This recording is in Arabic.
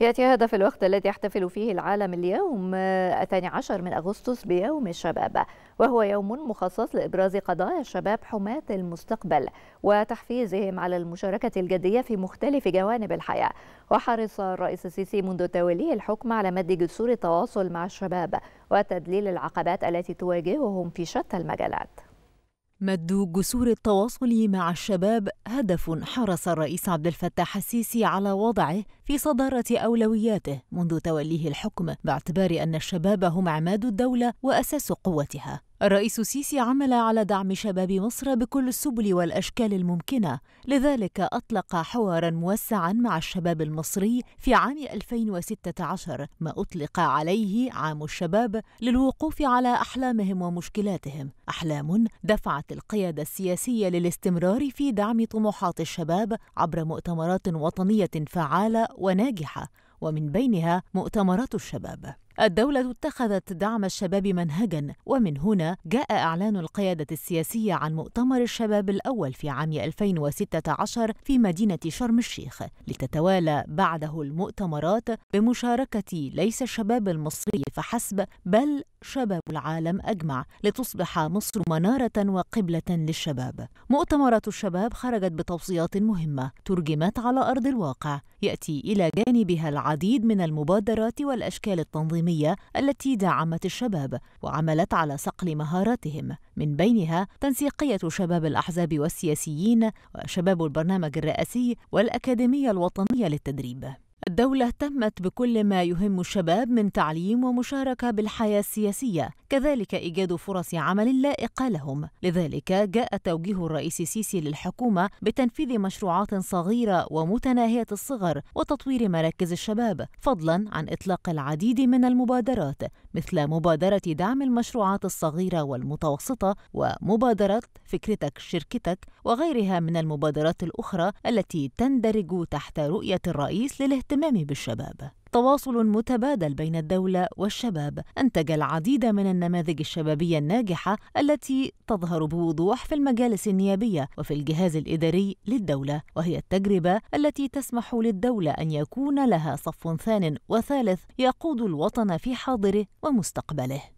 يأتي هذا في الوقت الذي يحتفل فيه العالم اليوم آه، الثاني عشر من أغسطس بيوم الشباب وهو يوم مخصص لإبراز قضايا الشباب حماة المستقبل وتحفيزهم على المشاركة الجدية في مختلف جوانب الحياة وحرص الرئيس السيسي منذ توليه الحكم على مد جسور التواصل مع الشباب وتدليل العقبات التي تواجههم في شتى المجالات مد جسور التواصل مع الشباب هدف حرص الرئيس عبد الفتاح السيسي على وضعه في صدارة أولوياته منذ توليه الحكم باعتبار أن الشباب هم عماد الدولة وأساس قوتها الرئيس السيسي عمل على دعم شباب مصر بكل السبل والاشكال الممكنه، لذلك اطلق حوارا موسعا مع الشباب المصري في عام 2016 ما اطلق عليه عام الشباب للوقوف على احلامهم ومشكلاتهم، احلام دفعت القياده السياسيه للاستمرار في دعم طموحات الشباب عبر مؤتمرات وطنيه فعاله وناجحه، ومن بينها مؤتمرات الشباب. الدولة اتخذت دعم الشباب منهجا ومن هنا جاء إعلان القيادة السياسية عن مؤتمر الشباب الأول في عام 2016 في مدينة شرم الشيخ لتتوالى بعده المؤتمرات بمشاركة ليس الشباب المصري فحسب بل شباب العالم أجمع لتصبح مصر منارة وقبلة للشباب مؤتمرات الشباب خرجت بتوصيات مهمة ترجمت على أرض الواقع يأتي إلى جانبها العديد من المبادرات والأشكال التنظيمية التعليمية التي دعمت الشباب وعملت على صقل مهاراتهم من بينها تنسيقية شباب الأحزاب والسياسيين وشباب البرنامج الرئاسي والأكاديمية الوطنية للتدريب الدولة اهتمت بكل ما يهم الشباب من تعليم ومشاركة بالحياة السياسية، كذلك إيجاد فرص عمل لائقة لهم، لذلك جاء توجيه الرئيس السيسي للحكومة بتنفيذ مشروعات صغيرة ومتناهية الصغر وتطوير مراكز الشباب، فضلاً عن إطلاق العديد من المبادرات مثل مبادرة دعم المشروعات الصغيرة والمتوسطة ومبادرة فكرتك شركتك وغيرها من المبادرات الأخرى التي تندرج تحت رؤية الرئيس للاهتمام الاهتمام بالشباب تواصل متبادل بين الدولة والشباب أنتج العديد من النماذج الشبابية الناجحة التي تظهر بوضوح في المجالس النيابية وفي الجهاز الإداري للدولة وهي التجربة التي تسمح للدولة أن يكون لها صف ثان وثالث يقود الوطن في حاضره ومستقبله